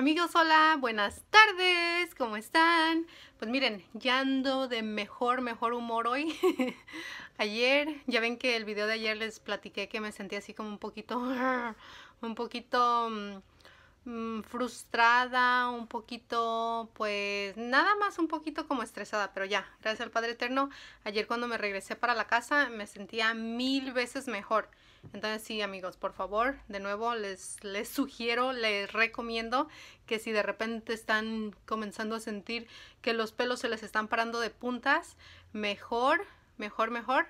Amigos, hola, buenas tardes, ¿cómo están? Pues miren, ya ando de mejor, mejor humor hoy. ayer, ya ven que el video de ayer les platiqué que me sentía así como un poquito, un poquito mm, mm, frustrada, un poquito, pues nada más un poquito como estresada, pero ya, gracias al Padre Eterno, ayer cuando me regresé para la casa me sentía mil veces mejor. Entonces sí, amigos, por favor, de nuevo les, les sugiero, les recomiendo que si de repente están comenzando a sentir que los pelos se les están parando de puntas, mejor, mejor, mejor,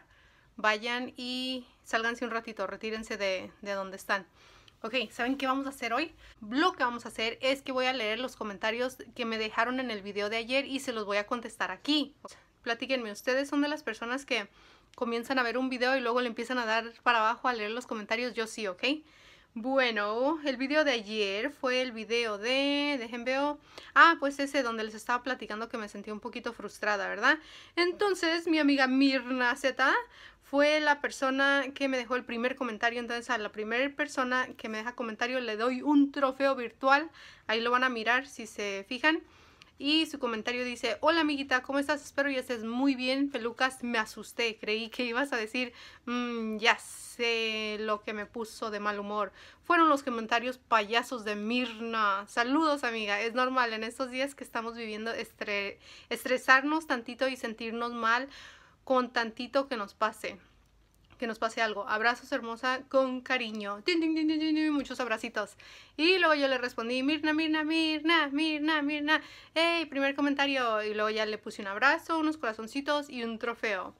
vayan y sálganse un ratito, retírense de, de donde están. Ok, ¿saben qué vamos a hacer hoy? Lo que vamos a hacer es que voy a leer los comentarios que me dejaron en el video de ayer y se los voy a contestar aquí. Platíquenme, ¿ustedes son de las personas que comienzan a ver un video y luego le empiezan a dar para abajo a leer los comentarios, yo sí, ¿ok? Bueno, el video de ayer fue el video de, dejen veo, ah, pues ese donde les estaba platicando que me sentí un poquito frustrada, ¿verdad? Entonces mi amiga Mirna Z fue la persona que me dejó el primer comentario, entonces a la primera persona que me deja comentario le doy un trofeo virtual, ahí lo van a mirar si se fijan. Y su comentario dice, hola amiguita, ¿cómo estás? Espero ya estés muy bien. Pelucas, me asusté. Creí que ibas a decir, mm, ya sé lo que me puso de mal humor. Fueron los comentarios payasos de Mirna. Saludos amiga, es normal en estos días que estamos viviendo estresarnos tantito y sentirnos mal con tantito que nos pase que nos pase algo. Abrazos hermosa con cariño. muchos abracitos. Y luego yo le respondí, Mirna, Mirna, Mirna, Mirna, Mirna. ¡Ey! Primer comentario. Y luego ya le puse un abrazo, unos corazoncitos y un trofeo.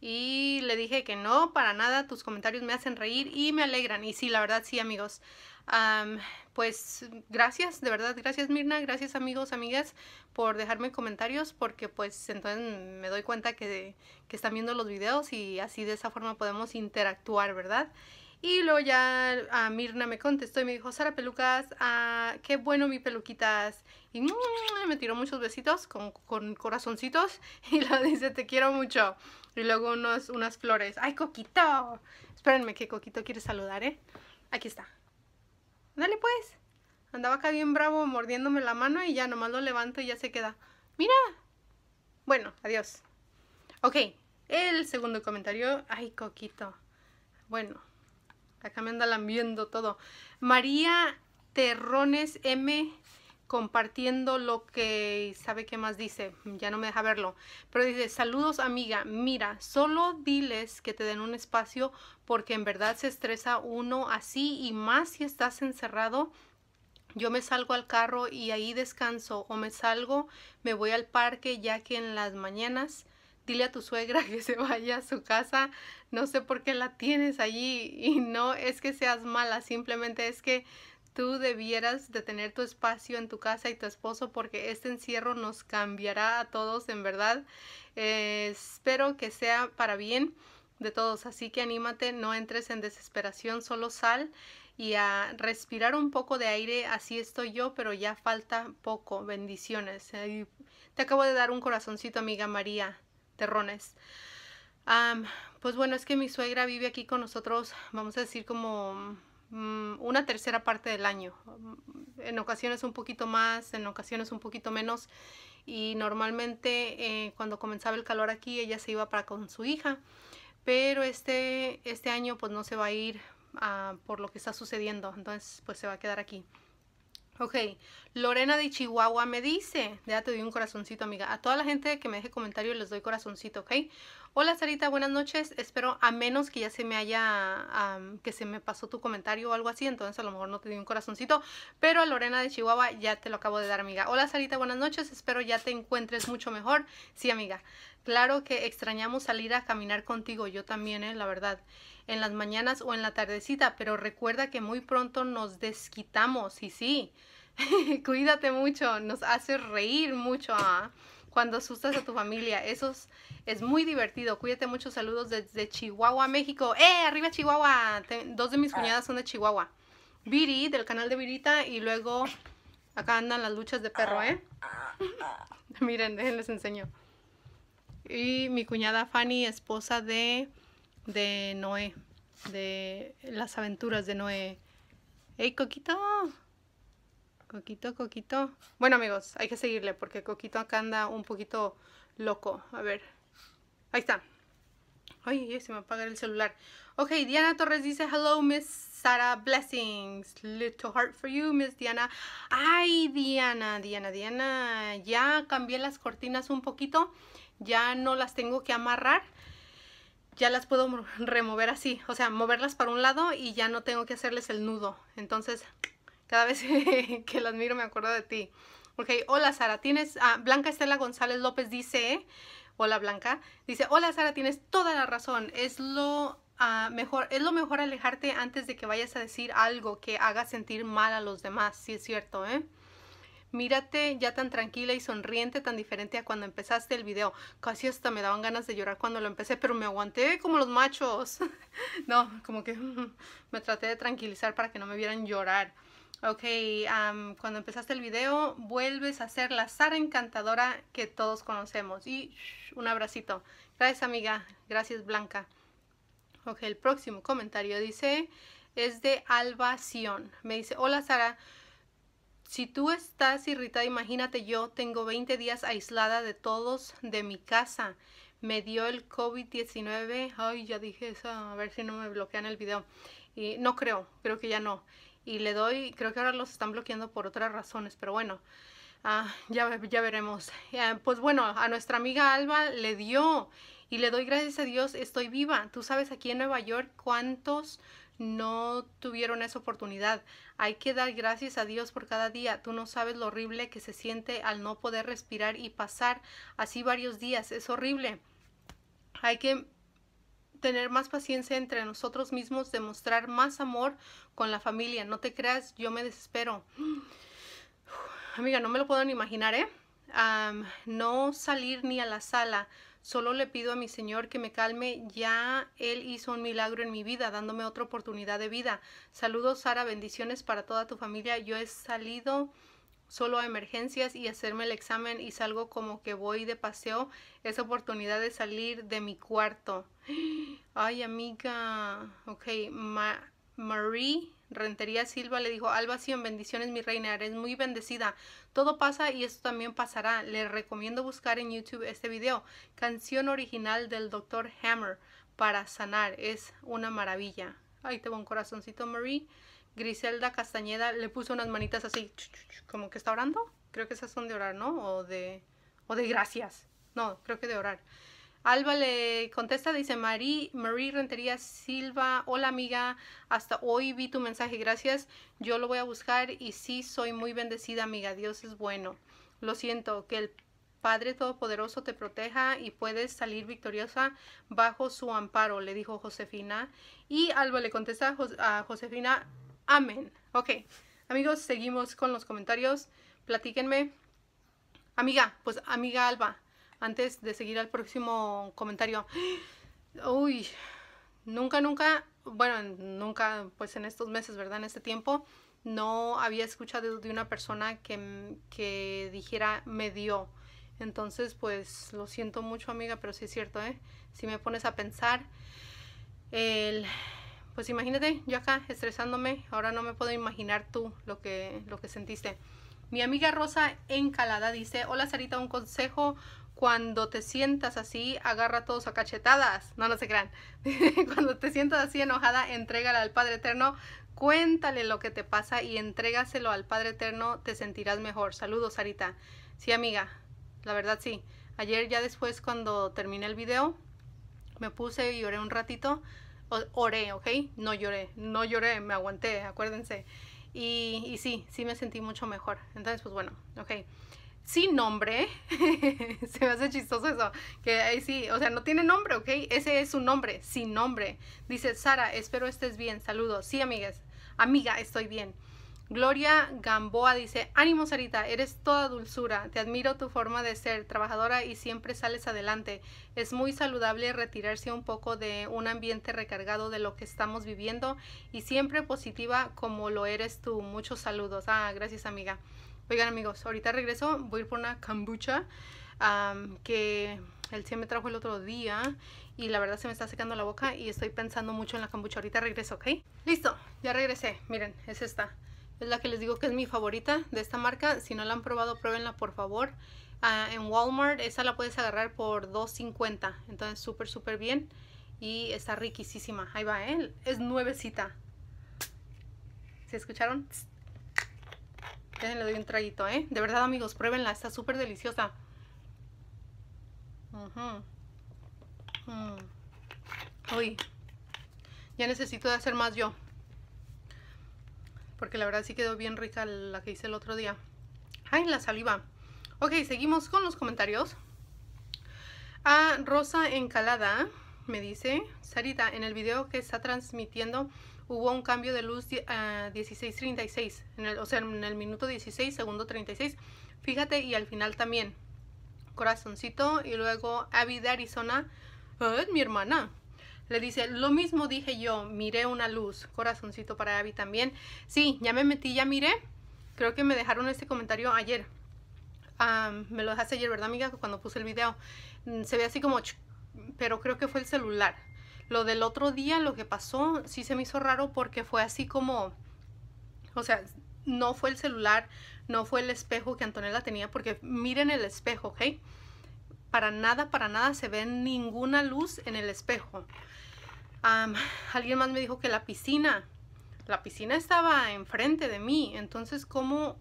Y le dije que no, para nada, tus comentarios me hacen reír y me alegran. Y sí, la verdad sí, amigos pues gracias, de verdad, gracias Mirna, gracias amigos, amigas por dejarme comentarios porque pues entonces me doy cuenta que, que están viendo los videos y así de esa forma podemos interactuar, ¿verdad? Y luego ya a Mirna me contestó y me dijo, Sara Pelucas, ah, qué bueno mi peluquitas. Y mm, me tiró muchos besitos con, con corazoncitos y lo dice, te quiero mucho. Y luego unos, unas flores. ¡Ay, Coquito! Espérenme que Coquito quiere saludar, ¿eh? Aquí está. Dale pues. Andaba acá bien bravo mordiéndome la mano y ya nomás lo levanto y ya se queda. Mira. Bueno, adiós. Ok, el segundo comentario. Ay, Coquito. Bueno, acá me anda lambiendo todo. María Terrones M compartiendo lo que sabe qué más dice, ya no me deja verlo, pero dice, saludos amiga, mira, solo diles que te den un espacio porque en verdad se estresa uno así y más si estás encerrado. Yo me salgo al carro y ahí descanso o me salgo, me voy al parque ya que en las mañanas dile a tu suegra que se vaya a su casa, no sé por qué la tienes allí y no es que seas mala, simplemente es que Tú debieras de tener tu espacio en tu casa y tu esposo porque este encierro nos cambiará a todos, en verdad. Eh, espero que sea para bien de todos, así que anímate, no entres en desesperación, solo sal y a respirar un poco de aire, así estoy yo, pero ya falta poco, bendiciones. te acabo de dar un corazoncito, amiga María Terrones. pues bueno, es que mi suegra vive aquí con nosotros, vamos a decir como Mm, una tercera parte del año, en ocasiones un poquito más, en ocasiones un poquito menos y normalmente eh, cuando comenzaba el calor aquí ella se iba para con su hija, pero este, este año pues no se va a ir ah, por lo que está sucediendo, entonces pues se va a quedar aquí. Ok, Lorena de Chihuahua me dice, ya te doy un corazoncito amiga, a toda la gente que me deje comentario les doy corazoncito, ok. Hola Sarita, buenas noches. Espero a menos que ya se me haya, ah, mm, que se me pasó tu comentario o algo así, entonces a lo mejor no te di un corazoncito, pero a Lorena de Chihuahua ya te lo acabo de dar, amiga. Hola Sarita, buenas noches. Espero ya te encuentres mucho mejor. Sí, amiga. Claro que extrañamos salir a caminar contigo, yo también, eh, la verdad, en las mañanas o en la tardecita, pero recuerda que muy pronto nos desquitamos, y sí. Cuídate mucho, nos hace reír mucho. a. Ah cuando asustas a tu familia. Eso es, muy divertido. Cuídate muchos Saludos desde Chihuahua, México. ¡Eh! ¡Arriba Chihuahua! dos de mis ah. cuñadas son de Chihuahua. Viri, del canal de Virita. Y luego acá andan las luchas de perro, ah, ¿eh? Ah, Miren, les enseño. Y mi cuñada Fanny, esposa de, de Noé. De las aventuras de Noé. ¡Ey, Coquito! Coquito, Coquito. Bueno, amigos, hay que seguirle porque Coquito acá anda un poquito loco. A ver. Ahí está. Ay, se me apaga el celular. Ok, Diana Torres dice, hello, Miss Sara Blessings. Little heart for you, Miss Diana. Ay, Diana, Diana, Diana. Ya cambié las cortinas un poquito. Ya no las tengo que amarrar. Ya las puedo remover así. O sea, moverlas para un lado y ya no tengo que hacerles el nudo. Entonces, cada vez que las miro me acuerdo de ti. Ok, hola Sara, tienes... Ah, Blanca Estela González López dice... Hola Blanca. Dice, hola Sara, tienes toda la razón. Es lo ah, mejor, es lo mejor alejarte antes de que vayas a decir algo que haga sentir mal a los demás. Sí es cierto, ¿eh? Mírate ya tan tranquila y sonriente, tan diferente a cuando empezaste el video. Casi hasta me daban ganas de llorar cuando lo empecé, pero me aguanté como los machos. no, como que me traté de tranquilizar para que no me vieran llorar. Ok, cuando empezaste el video, vuelves a ser la Sara encantadora que todos conocemos. Y un abracito. Gracias, amiga. Gracias, Blanca. Ok, el próximo comentario dice, es de Alba Sion. Me dice, hola, Sara. Si tú estás irritada, imagínate yo, tengo 20 días aislada de todos de mi casa. Me dio el COVID-19. Ay, ya dije eso. A ver si no me bloquean el video. Y no creo, creo que ya no y le doy, creo que ahora los están bloqueando por otras razones, pero bueno, ah, ya, ya, veremos. Ah, pues bueno, a nuestra amiga Alba le dio y le doy gracias a Dios, estoy viva. Tú sabes aquí en Nueva York cuántos no tuvieron esa oportunidad. Hay que dar gracias a Dios por cada día. Tú no sabes lo horrible que se siente al no poder respirar y pasar así varios días. Es horrible. Hay que tener más paciencia entre nosotros mismos, demostrar más amor con la familia. No te creas, yo me desespero. amiga, no me lo puedo imaginar, ¿eh? no salir ni a la sala. Solo le pido a mi Señor que me calme. Ya Él hizo un milagro en mi vida, dándome otra oportunidad de vida. Saludos, Sara. Bendiciones para toda tu familia. Yo he salido solo a emergencias y hacerme el examen y salgo como que voy de paseo, Esa oportunidad de salir de mi cuarto. Ay, amiga. Ok, Marie Rentería Silva le dijo, Alba en bendiciones mi reina, eres muy bendecida. Todo pasa y esto también pasará. Le recomiendo buscar en YouTube este video. Canción original del Dr. Hammer para sanar. Es una maravilla. Ay, te un corazoncito, Marie. Griselda Castañeda le puso unas manitas así, como que está orando. Creo que esas son de orar, ¿no? O de, o de gracias. No, creo que de orar. Alba le contesta, dice Marie, Marie Rentería Silva, hola amiga, hasta hoy vi tu mensaje, gracias, yo lo voy a buscar y sí, soy muy bendecida amiga, Dios es bueno. Lo siento, que el Padre Todopoderoso te proteja y puedes salir victoriosa bajo su amparo, le dijo Josefina. Y Alba le contesta a Josefina, Amén. Ok, amigos, seguimos con los comentarios. Platíquenme. Amiga, pues amiga Alba, antes de seguir al próximo comentario. Uy, nunca, nunca, bueno, nunca, pues en estos meses, ¿verdad? En este tiempo, no había escuchado de una persona que, que dijera me dio. Entonces, pues lo siento mucho, amiga, pero sí es cierto, ¿eh? Si me pones a pensar, el pues imagínate, yo acá estresándome, ahora no me puedo imaginar tú lo que, lo que sentiste. Mi amiga Rosa Encalada dice, hola Sarita, un consejo, cuando te sientas así, agarra todos a cachetadas, no, no se crean. cuando te sientas así enojada, entrégala al Padre Eterno, cuéntale lo que te pasa y entrégaselo al Padre Eterno, te sentirás mejor. Saludos Sarita. Sí amiga, la verdad sí. Ayer ya después cuando terminé el video, me puse y lloré un ratito oré, ¿ok? No lloré, no lloré, me aguanté, acuérdense. Y, y sí, sí me sentí mucho mejor. Entonces, pues bueno, ok. Sin nombre, se me hace chistoso eso, que ahí sí, o sea, no tiene nombre, ¿ok? Ese es su nombre, sin nombre. Dice, Sara, espero estés bien, saludos. Sí, amigas, amiga, estoy bien. Gloria Gamboa dice, ánimo Sarita, eres toda dulzura, te admiro tu forma de ser, trabajadora y siempre sales adelante. Es muy saludable retirarse un poco de un ambiente recargado de lo que estamos viviendo y siempre positiva como lo eres tú. Muchos saludos. Ah, gracias amiga. Oigan amigos, ahorita regreso, voy a ir por una kombucha que el cien me trajo el otro día y la verdad se me está secando la boca y estoy pensando mucho en la kombucha. Ahorita regreso, ¿ok? Listo, ya regresé. Miren, es esta. Es la que les digo que es mi favorita de esta marca. Si no la han probado, pruébenla por favor. Ah, en Walmart esa la puedes agarrar por $2.50. Entonces súper, súper bien. Y está riquísima. Ahí va, ¿eh? Es nuevecita. ¿Se escucharon? le doy un traguito, ¿eh? De verdad, amigos, pruébenla. Está súper deliciosa. Mm. Uy. Ya necesito de hacer más yo porque la verdad sí quedó bien rica la que hice el otro día. Ay, la saliva. Ok, seguimos con los comentarios. A Rosa Encalada me dice, Sarita, en el video que está transmitiendo hubo un cambio de luz ah, a 16.36, o sea, en el minuto 16, segundo 36. Fíjate y al final también. Corazoncito y luego Abby de Arizona, Es mi hermana, le dice, lo mismo dije yo, miré una luz. Corazoncito para Abby también. Sí, ya me metí, ya miré. Creo que me dejaron este comentario ayer. me lo dejaste ayer, ¿verdad, amiga? Cuando puse el video. Mm, se ve así como... Pero creo que fue el celular. Lo del otro día, lo que pasó, sí se me hizo raro porque fue así como... O sea, no fue el celular, no fue el espejo que Antonella tenía, porque miren el espejo, ¿ok? para nada, para nada se ve ninguna luz en el espejo. alguien más me dijo que la piscina, la piscina estaba enfrente de mí, entonces cómo,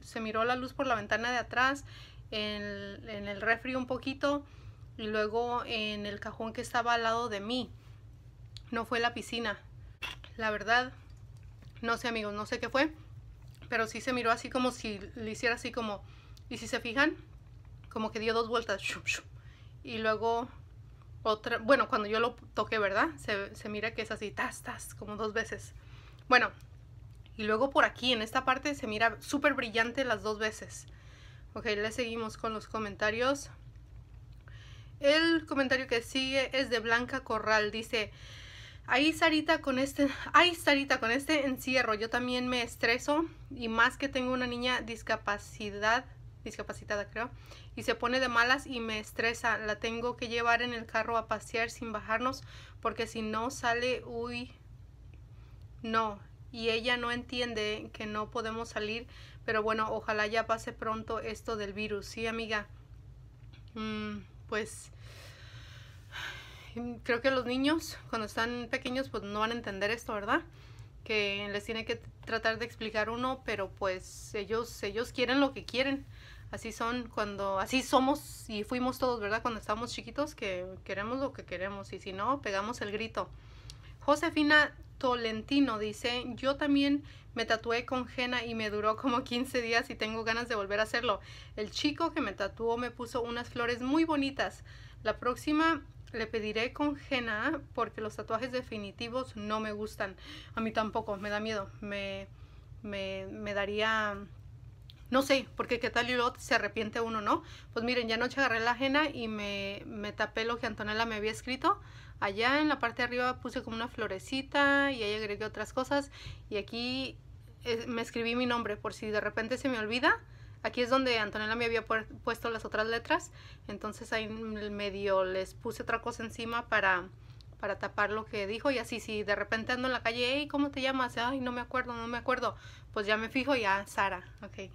se miró la luz por la ventana de atrás, en, el, en el refri un poquito y luego en el cajón que estaba al lado de mí. No fue la piscina. La verdad, no sé amigos, no sé qué fue, pero sí se miró así como si le hiciera así como... Y si se fijan, como que dio dos vueltas y luego otra, bueno, cuando yo lo toqué, ¿verdad? Se, mira que es así, tas, como dos veces. Bueno, y luego por aquí, en esta parte, se mira súper brillante las dos veces. Ok, le seguimos con los comentarios. El comentario que sigue es de Blanca Corral. Dice, ahí Sarita con este, ay Sarita con este encierro, yo también me estreso y más que tengo una niña discapacidad discapacitada creo, y se pone de malas y me estresa. La tengo que llevar en el carro a pasear sin bajarnos porque si no sale, uy, no. Y ella no entiende que no podemos salir, pero bueno, ojalá ya pase pronto esto del virus. Sí, amiga. Mm, pues mm, creo que los niños cuando están pequeños pues no van a entender esto, ¿verdad? que les tiene que tratar de explicar uno, pero pues ellos, ellos quieren lo que quieren así son cuando, así somos y fuimos todos, ¿verdad? Cuando estábamos chiquitos, que queremos lo que queremos y si no, pegamos el grito. Josefina Tolentino dice, yo también me tatué con henna y me duró como 15 días y tengo ganas de volver a hacerlo. El chico que me tatuó me puso unas flores muy bonitas. La próxima le pediré con henna porque los tatuajes definitivos no me gustan. A mí tampoco, me da miedo. Me, me, me daría no sé, porque qué tal y luego se arrepiente uno, ¿no? Pues miren, ya anoche agarré la ajena y me, me tapé lo que Antonella me había escrito. Allá en la parte de arriba puse como una florecita y ahí agregué otras cosas. Y aquí eh, me escribí mi nombre por si de repente se me olvida. Aquí es donde Antonella me había puesto las otras letras. Entonces ahí medio les puse otra cosa encima para, para tapar lo que dijo. Y así si de repente ando en la calle, y ¿cómo te llamas? Ay, no me acuerdo, no me acuerdo. Pues ya me fijo ya, ah, Sara. ok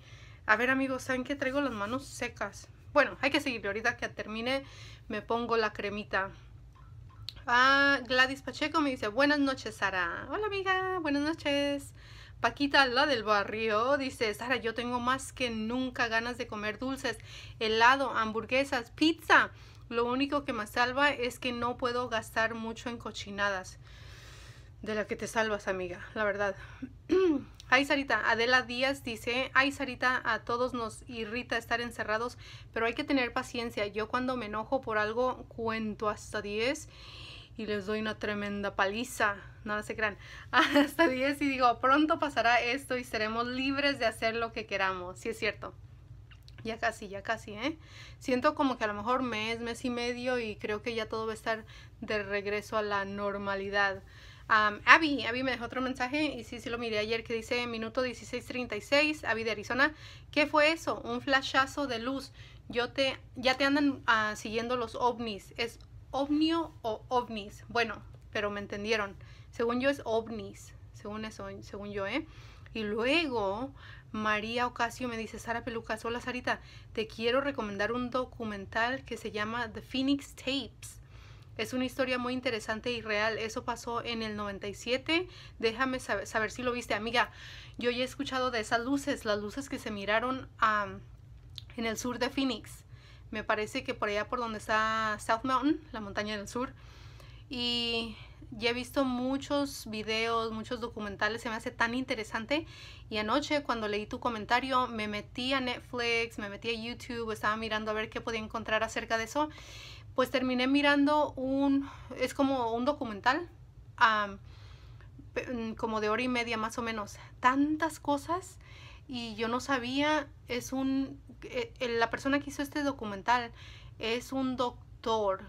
a ver amigos, ¿saben que traigo las manos secas? Bueno, hay que seguir ahorita que termine me pongo la cremita. Ah, Gladys Pacheco me dice, buenas noches Sara. Hola amiga, buenas noches. Paquita, la del barrio, dice, Sara, yo tengo más que nunca ganas de comer dulces, helado, hamburguesas, pizza. Lo único que me salva es que no puedo gastar mucho en cochinadas. De la que te salvas, amiga, la verdad. Ay, Sarita, Adela Díaz dice, ay, Sarita, a todos nos irrita estar encerrados, pero hay que tener paciencia. Yo cuando me enojo por algo cuento hasta 10 y les doy una tremenda paliza. No, se crean. Hasta 10 y digo, pronto pasará esto y seremos libres de hacer lo que queramos. Sí es cierto. Ya casi, ya casi, ¿eh? Siento como que a lo mejor mes, mes y medio y creo que ya todo va a estar de regreso a la normalidad. Um, Abby, Abby me dejó otro mensaje y sí, sí lo miré ayer que dice minuto 16:36, Abby de Arizona. ¿Qué fue eso? Un flashazo de luz. Yo te, ya te andan ah, siguiendo los ovnis. ¿Es ovnio o ovnis? Bueno, pero me entendieron. Según yo es ovnis, según eso, según yo, ¿eh? Y luego María Ocasio me dice, Sara Peluca hola Sarita, te quiero recomendar un documental que se llama The Phoenix Tapes es una historia muy interesante y real. Eso pasó en el 97. Déjame saber, si lo viste, amiga. Yo ya he escuchado de esas luces, las luces que se miraron en el sur de Phoenix. Me parece que por allá por donde está South Mountain, la montaña del sur. Y ya he visto muchos videos, muchos documentales, se me hace tan interesante. Y anoche cuando leí tu comentario, me metí a Netflix, me metí a YouTube, estaba mirando a ver qué podía encontrar acerca de eso pues terminé mirando un, es como un documental, mm, como de hora y media más o menos, tantas cosas y yo no sabía, es un, e, e, la persona que hizo este documental es un doctor,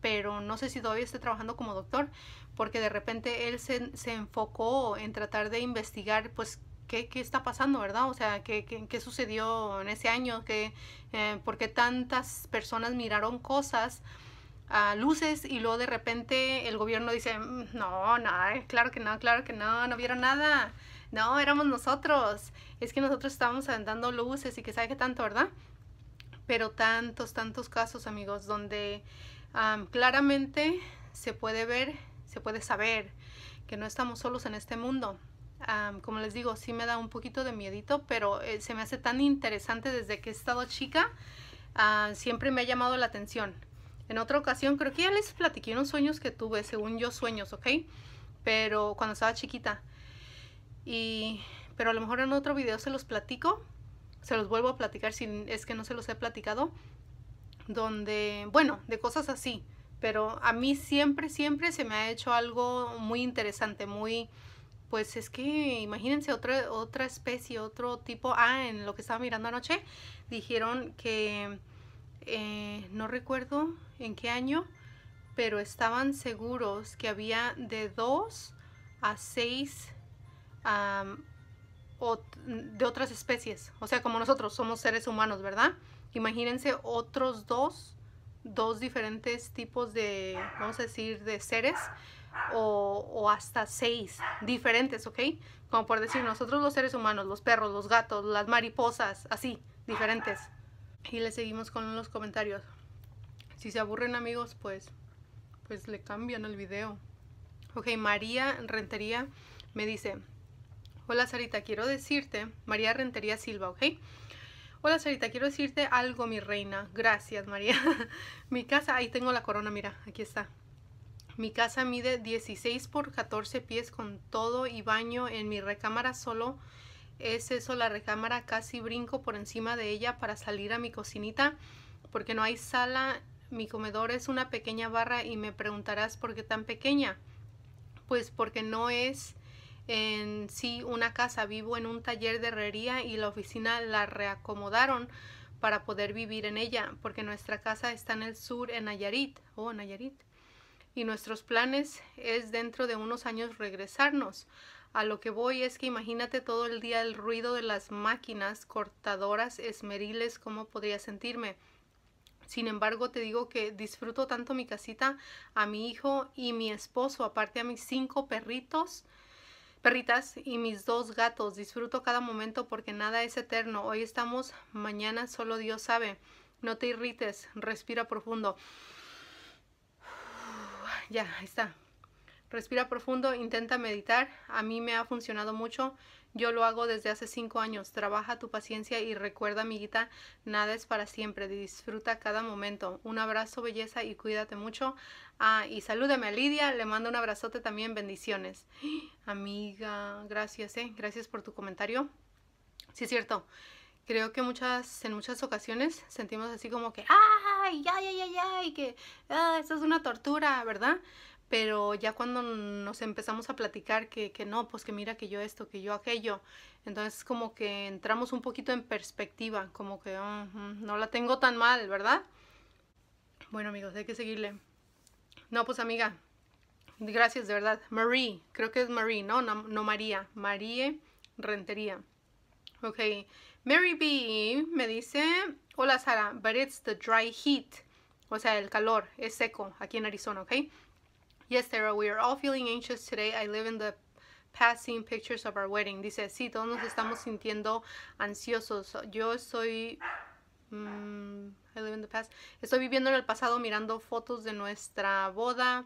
pero no sé si todavía esté trabajando como doctor, porque de repente él se, se enfocó en tratar de investigar pues ¿Qué, qué, está pasando, ¿verdad? O sea, ¿qué, qué, sucedió en ese año? que eh, ¿Por qué tantas personas miraron cosas, a luces, y luego de repente el gobierno dice, mm, no, nada, eh, claro que no, claro que no, no vieron nada, no, éramos nosotros, es que nosotros estábamos dando luces y que sabe qué tanto, ¿verdad? Pero tantos, tantos casos, amigos, donde claramente se puede ver, se puede saber que no estamos solos en este mundo, como les digo, sí me da un poquito de miedito, pero eh, se me hace tan interesante desde que he estado chica. Ah, siempre me ha llamado la atención. En otra ocasión, creo que ya les platiqué unos sueños que tuve, según yo sueños, ¿ok? Pero cuando estaba chiquita. Y, pero a lo mejor en otro video se los platico, se los vuelvo a platicar si es que no se los he platicado. Donde, bueno, de cosas así. Pero a mí siempre, siempre se me ha hecho algo muy interesante, muy pues es que imagínense otra, otra especie, otro tipo. Ah, en lo que estaba mirando anoche, dijeron que eh, no recuerdo en qué año, pero estaban seguros que había de dos a seis de otras especies. O sea, como nosotros somos seres humanos, ¿verdad? Imagínense otros dos, dos diferentes tipos de, vamos a decir, de seres o, hasta seis diferentes, ¿ok? Como por decir, nosotros los seres humanos, los perros, los gatos, las mariposas, así, diferentes. Y le seguimos con los comentarios. Si se aburren amigos, pues, pues le cambian el video. Ok, María Rentería me dice, hola Sarita, quiero decirte, María Rentería Silva, ¿ok? Hola Sarita, quiero decirte algo, mi reina. Gracias, María. mi casa, ahí tengo la corona, mira, aquí está. Mi casa mide 16 por 14 pies con todo y baño. En mi recámara solo es eso, la recámara casi brinco por encima de ella para salir a mi cocinita porque no hay sala. Mi comedor es una pequeña barra y me preguntarás por qué tan pequeña. Pues porque no es en sí una casa, vivo en un taller de herrería y la oficina la reacomodaron para poder vivir en ella, porque nuestra casa está en el sur, en Nayarit. Oh, Nayarit y nuestros planes es dentro de unos años regresarnos. A lo que voy es que imagínate todo el día el ruido de las máquinas cortadoras esmeriles, cómo podría sentirme. Sin embargo, te digo que disfruto tanto mi casita, a mi hijo y mi esposo, aparte a mis cinco perritos, perritas y mis dos gatos. Disfruto cada momento porque nada es eterno. Hoy estamos, mañana solo Dios sabe. No te irrites, respira profundo ya, está. Respira profundo, intenta meditar. A mí me ha funcionado mucho. Yo lo hago desde hace cinco años. Trabaja tu paciencia y recuerda, amiguita, nada es para siempre. Disfruta cada momento. Un abrazo, belleza, y cuídate mucho. Ah, y salúdame a Lidia. Le mando un abrazote también. Bendiciones. Amiga, gracias, eh. Gracias por tu comentario. Sí, es cierto creo que muchas, en muchas ocasiones sentimos así como que, ay, ay, ay, ay, ay, que ah, esto es una tortura, ¿verdad? Pero ya cuando nos empezamos a platicar que, no, pues que mira que yo esto, que yo aquello, entonces como que entramos un poquito en perspectiva, como que no la tengo tan mal, ¿verdad? Bueno amigos, hay que seguirle. No, pues amiga, gracias de verdad. Marie, creo que es Marie, no, no, no María, Marie Rentería. Ok, Mary B me dice, hola Sara, but it's the dry heat. O sea, el calor es seco aquí en Arizona, ¿ok? Yes, Sarah, we are all feeling anxious today. I live in the past seeing pictures of our wedding. Dice, sí, todos nos estamos sintiendo ansiosos. Yo estoy... Mm, I live in the past. Estoy viviendo en el pasado mirando fotos de nuestra boda,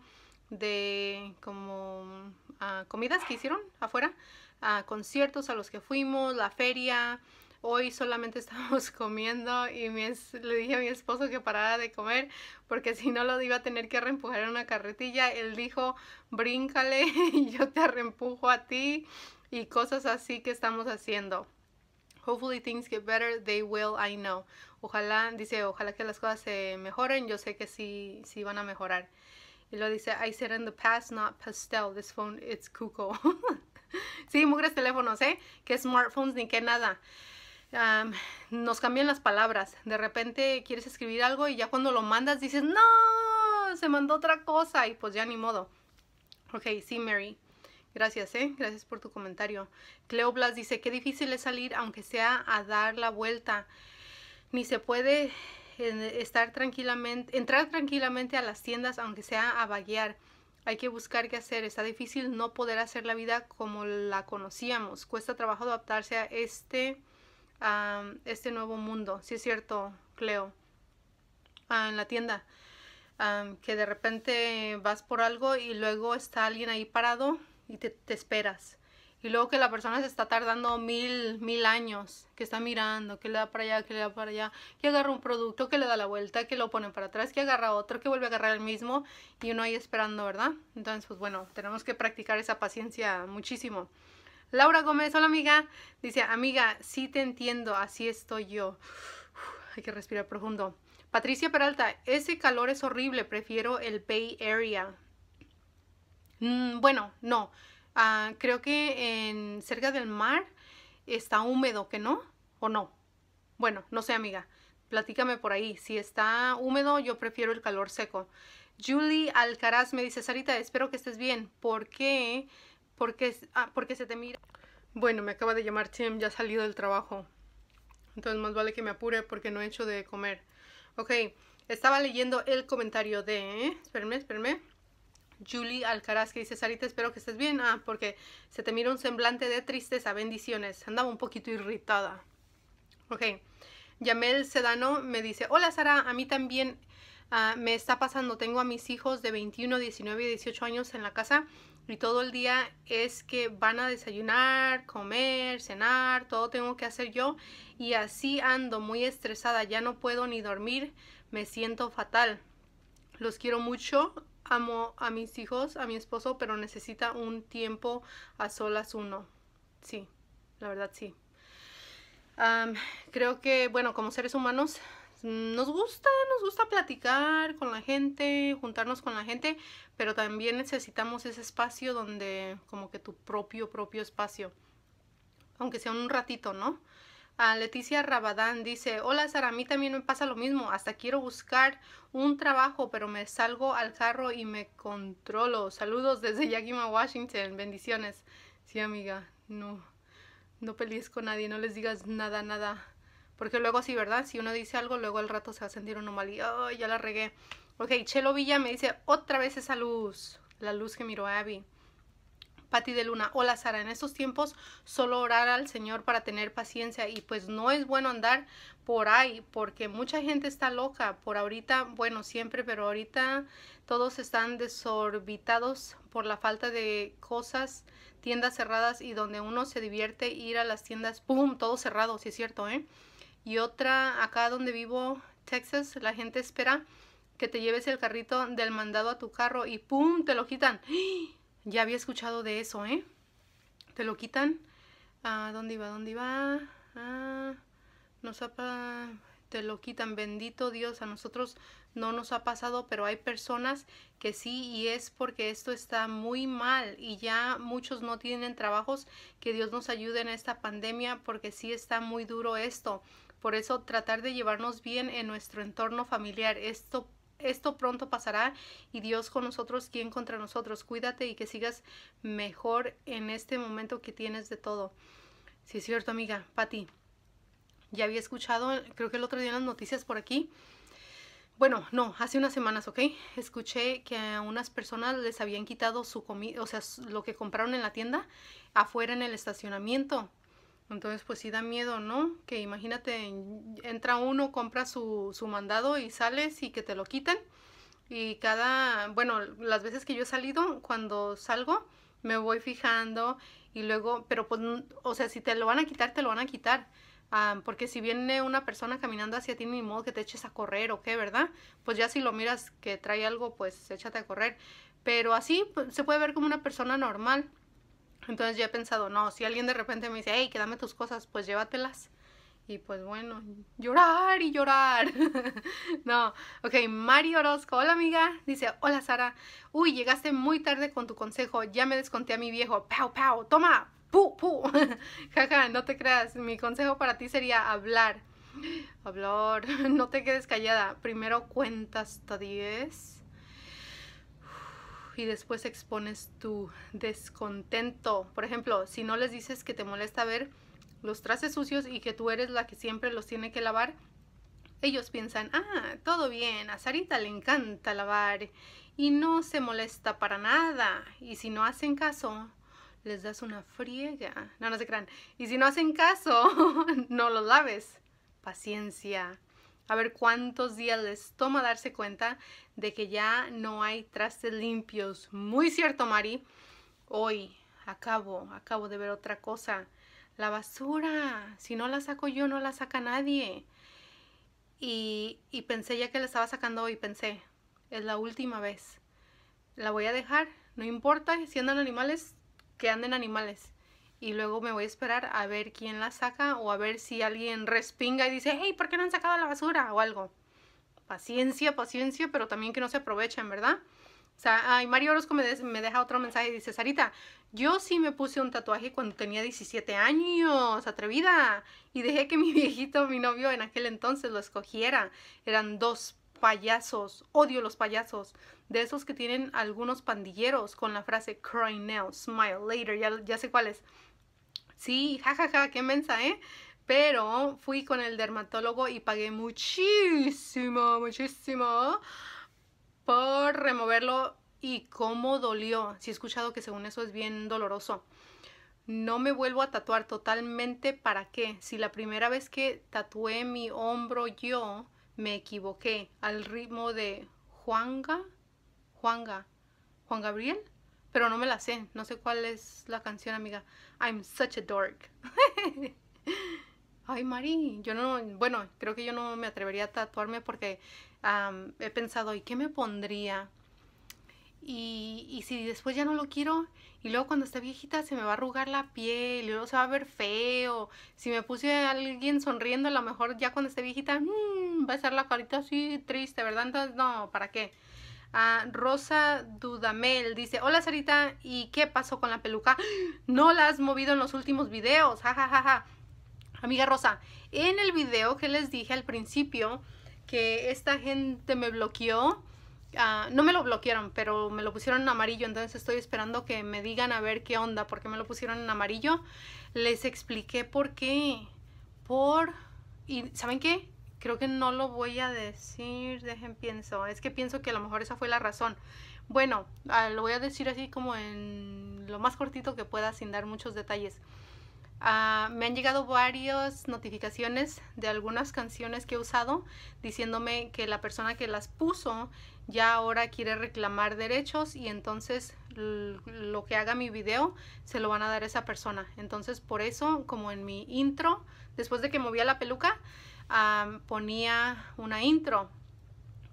de como ah, comidas que hicieron afuera, ah, conciertos a los que fuimos, la feria, hoy solamente estábamos comiendo y le dije a mi esposo que parara de comer porque si no lo iba a tener que reempujar en una carretilla. Él dijo, bríncale y yo te reempujo a ti y cosas así que estamos haciendo. Hopefully things get better, they will, I know. Ojalá, dice, ojalá que las cosas se mejoren, yo sé que sí, sí van a mejorar. Y lo dice, I said in the past, not pastel, this phone, it's cuco. sí, mugres teléfonos, ¿eh? Que smartphones ni que nada nos cambian las palabras. De repente quieres escribir algo y ya cuando lo mandas dices, no, se mandó otra cosa y pues ya ni modo. Ok, sí, Mary. Gracias, ¿eh? Gracias por tu comentario. Cleoblas dice, qué difícil es salir aunque sea a dar la vuelta. Ni se puede estar tranquilamente, entrar tranquilamente a las tiendas aunque sea a vaguear. Hay que buscar qué hacer. Está difícil no poder hacer la vida como la conocíamos. Cuesta trabajo adaptarse a este este nuevo mundo. Sí es cierto, Cleo, ah, en la tienda, ah, que de repente vas por algo y luego está alguien ahí parado y te, esperas. Y luego que la persona se está tardando mil, mil años, que está mirando, que le da para allá, que le da para allá, que agarra un producto, que le da la vuelta, que lo pone para atrás, que agarra otro, que vuelve a agarrar el mismo y uno ahí esperando, ¿verdad? Entonces, pues bueno, tenemos que practicar esa paciencia muchísimo. Laura Gómez, hola amiga. Dice, amiga, sí te entiendo, así estoy yo. hay que respirar profundo. Patricia Peralta, ese calor es horrible, prefiero el Bay Area. Mm, bueno, no. Ah, creo que en cerca del mar está húmedo, ¿que no? ¿O no? Bueno, no sé, amiga. Platícame por ahí. Si está húmedo, yo prefiero el calor seco. Julie Alcaraz me dice, Sarita, espero que estés bien. ¿por qué? porque, ah, porque se te mira. Bueno, me acaba de llamar Tim, ya ha salido del trabajo. Entonces más vale que me apure porque no he hecho de comer. Ok, estaba leyendo el comentario de... ¿eh? Espérenme, Julie Alcaraz que dice, Sarita, espero que estés bien. Ah, porque se te mira un semblante de tristeza. Bendiciones. Andaba un poquito irritada. Ok. Yamel Sedano me dice, hola Sara, a mí también Ah, me está pasando, tengo a mis hijos de 21, 19 y 18 años en la casa y todo el día es que van a desayunar, comer, cenar, todo tengo que hacer yo y así ando muy estresada, ya no puedo ni dormir, me siento fatal. Los quiero mucho, amo a mis hijos, a mi esposo, pero necesita un tiempo a solas uno. Sí, la verdad sí. creo que, bueno, como seres humanos nos gusta, nos gusta platicar con la gente, juntarnos con la gente, pero también necesitamos ese espacio donde como que tu propio, propio espacio, aunque sea un ratito, ¿no? A ah, Leticia Rabadán dice, hola Sara, a mí también me pasa lo mismo, hasta quiero buscar un trabajo, pero me salgo al carro y me controlo. Saludos desde Yakima, Washington, bendiciones. Sí, amiga, no, no pelees con nadie, no les digas nada, nada porque luego sí, ¿verdad? Si uno dice algo, luego al rato se va a sentir uno mal y, ya la regué. Ok, Chelo Villa me dice, otra vez esa luz, la luz que miró Abby. Pati de Luna, hola Sara, en estos tiempos solo orar al Señor para tener paciencia y pues no es bueno andar por ahí porque mucha gente está loca por ahorita, bueno siempre, pero ahorita todos están desorbitados por la falta de cosas, tiendas cerradas y donde uno se divierte ir a las tiendas, ¡pum!, todo cerrado, sí es cierto, ¿eh? Y otra, acá donde vivo, Texas, la gente espera que te lleves el carrito del mandado a tu carro y ¡pum! te lo quitan. Ya había escuchado de eso, ¿eh? Te lo quitan. a ah, ¿Dónde iba? ¿Dónde iba? Ah, nos te lo quitan. Bendito Dios, a nosotros no nos ha pasado, pero hay personas que sí y es porque esto está muy mal y ya muchos no tienen trabajos. Que Dios nos ayude en esta pandemia porque sí está muy duro esto. Por eso tratar de llevarnos bien en nuestro entorno familiar. Esto esto pronto pasará y Dios con nosotros, quien contra nosotros. Cuídate y que sigas mejor en este momento que tienes de todo. Sí, es cierto, amiga. Pati, ya había escuchado, creo que el otro día en las noticias por aquí. Bueno, no, hace unas semanas, ¿ok? Escuché que a unas personas les habían quitado su comida, o sea, lo que compraron en la tienda, afuera en el estacionamiento. Entonces, pues sí da miedo, ¿no? Que imagínate, entra uno, compra su, mandado y sales y que te lo quiten. Y cada, bueno, las veces que yo he salido, cuando salgo, me voy fijando y luego, pero pues, o sea, si te lo van a quitar, te lo van a quitar. Ah, porque si viene una persona caminando hacia ti, ni modo que te eches a correr o qué, ¿verdad? Pues ya si lo miras que trae algo, pues échate a correr. Pero así pues, se puede ver como una persona normal. Entonces yo he pensado, no, si alguien de repente me dice, hey, quédame tus cosas, pues llévatelas. Y pues bueno, llorar y llorar. no, ok, Mario Orozco, hola amiga. Dice, hola Sara. Uy, llegaste muy tarde con tu consejo. Ya me desconté a mi viejo. Pau, pau, toma, pu, pu. Jaja, no te creas. Mi consejo para ti sería hablar. Hablar, no te quedes callada. Primero cuentas hasta 10 y después expones tu descontento. Por ejemplo, si no les dices que te molesta ver los trastes sucios y que tú eres la que siempre los tiene que lavar, ellos piensan, ah, todo bien, a Sarita le encanta lavar y no se molesta para nada. Y si no hacen caso, les das una friega. No, no se crean. Y si no hacen caso, no los laves. Paciencia a ver cuántos días les toma darse cuenta de que ya no hay trastes limpios. Muy cierto, Mari. Hoy acabo, acabo de ver otra cosa. La basura, si no la saco yo, no la saca nadie. Y, y pensé ya que la estaba sacando hoy, pensé, es la última vez. La voy a dejar, no importa si andan animales, que anden animales y luego me voy a esperar a ver quién la saca o a ver si alguien respinga y dice, hey, ¿por qué no han sacado la basura? o algo. Paciencia, paciencia, pero también que no se aprovechen, ¿verdad? O sea, Mario Orozco me, deja otro mensaje y dice, Sarita, yo sí me puse un tatuaje cuando tenía 17 años, atrevida, y dejé que mi viejito, mi novio en aquel entonces lo escogiera. Eran dos payasos, odio los payasos, de esos que tienen algunos pandilleros con la frase cry now, smile later, ya, ya sé cuáles. Sí, jajaja, qué mensa, ¿eh? Pero fui con el dermatólogo y pagué muchísimo, muchísimo por removerlo y cómo dolió. si he escuchado que según eso es bien doloroso. No me vuelvo a tatuar totalmente, ¿para qué? Si la primera vez que tatué mi hombro yo me equivoqué al ritmo de Juanga, Juanga, Juan Gabriel, pero no me la sé. No sé cuál es la canción, amiga. I'm such a dork. Ay, Mari, yo no, bueno, creo que yo no me atrevería a tatuarme porque he pensado, ¿y qué me pondría? Y, y, si después ya no lo quiero, y luego cuando esté viejita se me va a arrugar la piel, y luego se va a ver feo. Si me puse a alguien sonriendo, a lo mejor ya cuando esté viejita, mm, va a estar la carita así triste, ¿verdad? Entonces, no, ¿para qué? A Rosa Dudamel dice, hola Sarita, ¿y qué pasó con la peluca? No la has movido en los últimos videos, jajajaja. Amiga Rosa, en el video que les dije al principio que esta gente me bloqueó, ah, no me lo bloquearon, pero me lo pusieron en amarillo, entonces estoy esperando que me digan a ver qué onda, porque me lo pusieron en amarillo. Les expliqué por qué, por... ¿Y saben qué? Creo que no lo voy a decir, dejen pienso. Es que pienso que a lo mejor esa fue la razón. Bueno, ah, lo voy a decir así como en lo más cortito que pueda sin dar muchos detalles. Ah, me han llegado varias notificaciones de algunas canciones que he usado diciéndome que la persona que las puso ya ahora quiere reclamar derechos y entonces lo que haga mi video se lo van a dar esa persona. Entonces por eso, como en mi intro, después de que movía la peluca, ponía una intro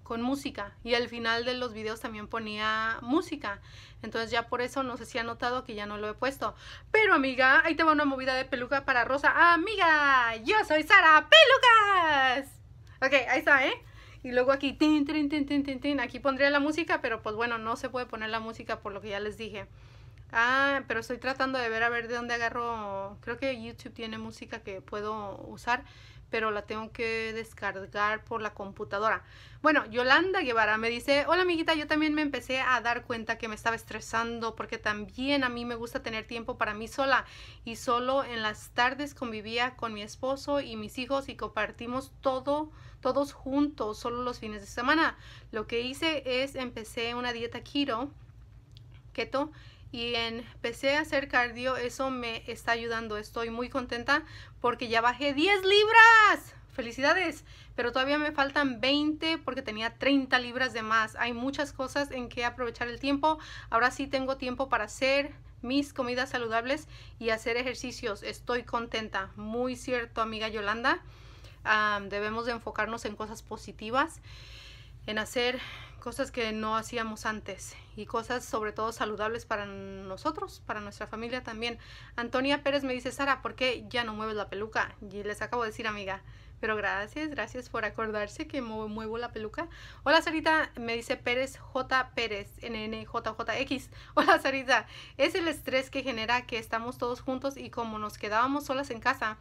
con música y al final de los videos también ponía música. Entonces ya por eso no sé si ha notado que ya no lo he puesto. Pero amiga, ahí te va una movida de peluca para Rosa. Amiga, yo soy Sara Pelucas. Ok, ahí está, ¿eh? Y luego aquí, tin, tin, tin, tin, tin, aquí pondría la música, pero pues bueno, no se puede poner la música por lo que ya les dije. Ah, pero estoy tratando de ver a ver de dónde agarro. Creo que YouTube tiene música que puedo usar pero la tengo que descargar por la computadora. Bueno, Yolanda Guevara me dice, hola amiguita, yo también me empecé a dar cuenta que me estaba estresando porque también a mí me gusta tener tiempo para mí sola y solo en las tardes convivía con mi esposo y mis hijos y compartimos todo, todos juntos, solo los fines de semana. Lo que hice es empecé una dieta keto, keto y empecé a hacer cardio, eso me está ayudando. Estoy muy contenta porque ya bajé 10 libras. Felicidades, pero todavía me faltan 20 porque tenía 30 libras de más. Hay muchas cosas en que aprovechar el tiempo. Ahora sí tengo tiempo para hacer mis comidas saludables y hacer ejercicios. Estoy contenta. Muy cierto, amiga Yolanda. debemos de enfocarnos en cosas positivas, en hacer cosas que no hacíamos antes y cosas sobre todo saludables para nosotros, para nuestra familia también. Antonia Pérez me dice, Sara, ¿por qué ya no mueves la peluca? Y les acabo de decir, amiga, pero gracias, gracias por acordarse que muevo la peluca. Hola Sarita, me dice Pérez J. Pérez, NNJJX. Hola Sarita, es el estrés que genera que estamos todos juntos y como nos quedábamos solas en casa,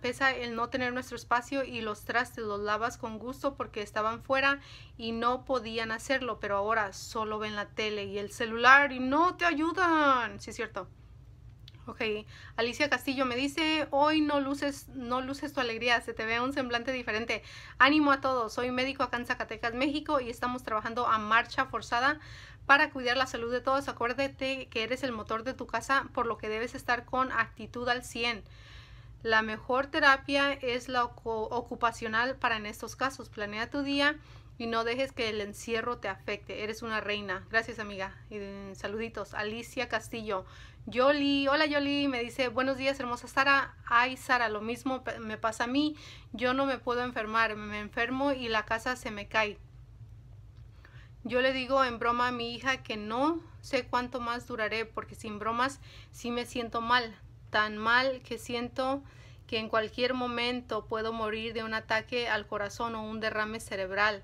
pesa el no tener nuestro espacio y los trastes los lavas con gusto porque estaban fuera y no podían hacerlo, pero ahora solo ven la tele y el celular y no te ayudan. Sí, es cierto. Ok, Alicia Castillo me dice, hoy no luces, no luces tu alegría, se te ve un semblante diferente. Ánimo a todos, soy médico acá en Zacatecas, México y estamos trabajando a marcha forzada para cuidar la salud de todos. Acuérdate que eres el motor de tu casa, por lo que debes estar con actitud al 100. La mejor terapia es la ocupacional para en estos casos. Planea tu día y no dejes que el encierro te afecte. Eres una reina. Gracias, amiga. Y, saluditos. Alicia Castillo. Yoli, hola Yoli, me dice, buenos días hermosa Sara, ay Sara, lo mismo me pasa a mí, yo no me puedo enfermar, me enfermo y la casa se me cae. Yo le digo en broma a mi hija que no sé cuánto más duraré porque sin bromas sí me siento mal tan mal que siento que en cualquier momento puedo morir de un ataque al corazón o un derrame cerebral,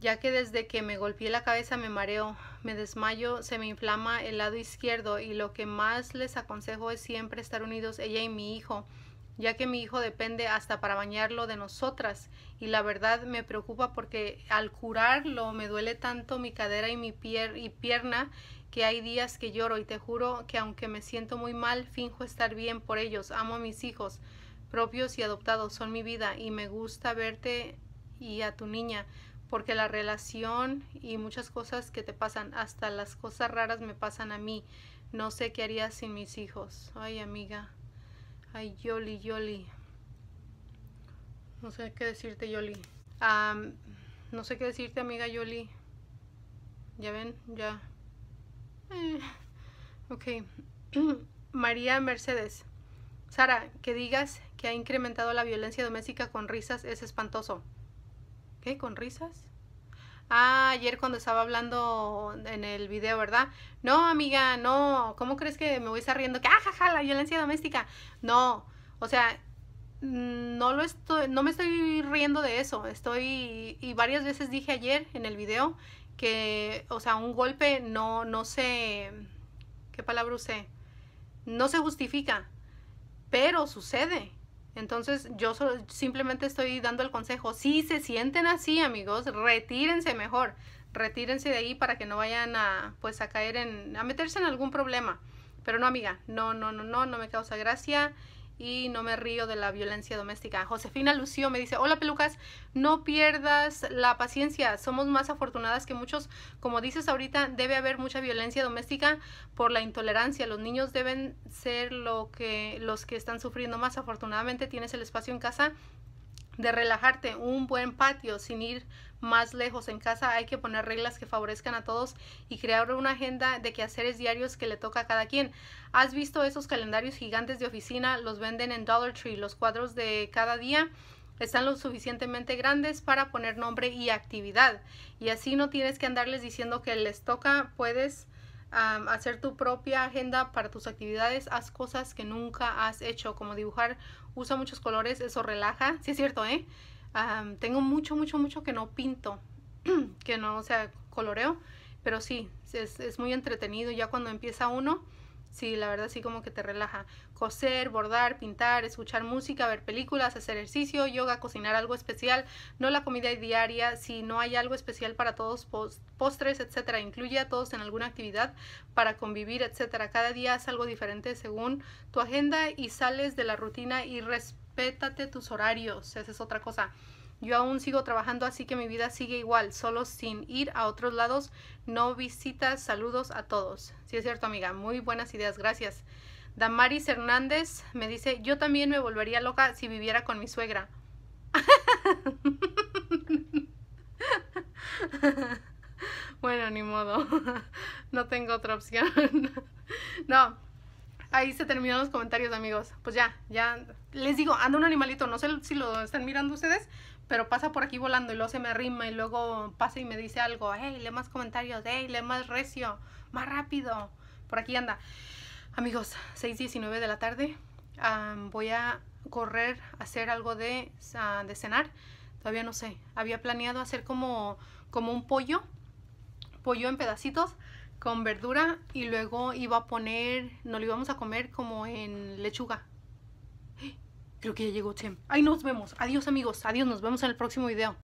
ya que desde que me golpeé la cabeza me mareo, me desmayo, se me inflama el lado izquierdo y lo que más les aconsejo es siempre estar unidos ella y mi hijo, ya que mi hijo depende hasta para bañarlo de nosotras y la verdad me preocupa porque al curarlo me duele tanto mi cadera y mi pierna que hay días que lloro y te juro que aunque me siento muy mal, finjo estar bien por ellos. Amo a mis hijos propios y adoptados, son mi vida y me gusta verte y a tu niña porque la relación y muchas cosas que te pasan, hasta las cosas raras me pasan a mí. No sé qué haría sin mis hijos. Ay, amiga. Ay, Yoli, Yoli. No sé qué decirte, Yoli. no sé qué decirte, amiga Yoli. Ya ven, ya Mm, ok. María Mercedes. Sara, que digas que ha incrementado la violencia doméstica con risas es espantoso. ¿Qué? ¿Con risas? Ah, ayer cuando estaba hablando en el video, ¿verdad? No, amiga, no. ¿Cómo crees que me voy a estar riendo? Que, ah, jaja, la violencia doméstica. No. O sea, no lo estoy, no me estoy riendo de eso. Estoy, y varias veces dije ayer en el video que, o sea, un golpe no, no se, ¿qué palabra usé? No se justifica, pero sucede. Entonces yo simplemente estoy dando el consejo, si se sienten así amigos, retírense mejor, retírense de ahí para que no vayan a, pues, a caer en, a meterse en algún problema. Pero no amiga, no, no, no, no, no me causa gracia y no me río de la violencia doméstica. Josefina Lucio me dice, hola pelucas, no pierdas la paciencia, somos más afortunadas que muchos. Como dices ahorita, debe haber mucha violencia doméstica por la intolerancia. Los niños deben ser lo que, los que están sufriendo más. Afortunadamente tienes el espacio en casa de relajarte, un buen patio sin ir más lejos. En casa hay que poner reglas que favorezcan a todos y crear una agenda de quehaceres diarios que le toca a cada quien. ¿Has visto esos calendarios gigantes de oficina? Los venden en Dollar Tree, los cuadros de cada día están lo suficientemente grandes para poner nombre y actividad. Y así no tienes que andarles diciendo que les toca, puedes hacer tu propia agenda para tus actividades, haz cosas que nunca has hecho, como dibujar, usa muchos colores, eso relaja, sí es cierto, ¿eh? tengo mucho, mucho, mucho que no pinto, que no, o sea, coloreo, pero sí, es, es, muy entretenido. Ya cuando empieza uno, sí, la verdad sí como que te relaja. Coser, bordar, pintar, escuchar música, ver películas, hacer ejercicio, yoga, cocinar algo especial, no la comida diaria, si no hay algo especial para todos, postres, etcétera. Incluye a todos en alguna actividad para convivir, etcétera. Cada día es algo diferente según tu agenda y sales de la rutina y respetas respétate tus horarios, esa es otra cosa. Yo aún sigo trabajando, así que mi vida sigue igual, solo sin ir a otros lados, no visitas, saludos a todos. Sí es cierto, amiga, muy buenas ideas, gracias. Damaris Hernández me dice, yo también me volvería loca si viviera con mi suegra. bueno, ni modo, no tengo otra opción. no, Ahí se terminan los comentarios, amigos. Pues ya, ya. Les digo, anda un animalito. No sé si lo están mirando ustedes, pero pasa por aquí volando y luego se me arrima y luego pasa y me dice algo. Hey, lee más comentarios. Hey, lee más recio. Más rápido. Por aquí anda. Amigos, 6.19 de la tarde. voy a correr, hacer algo de, de cenar. Todavía no sé. Había planeado hacer como, como un pollo. Pollo en pedacitos con verdura y luego iba a poner, no lo íbamos a comer como en lechuga. Creo que ya llegó Chem. Ahí nos vemos. Adiós amigos. Adiós. Nos vemos en el próximo video.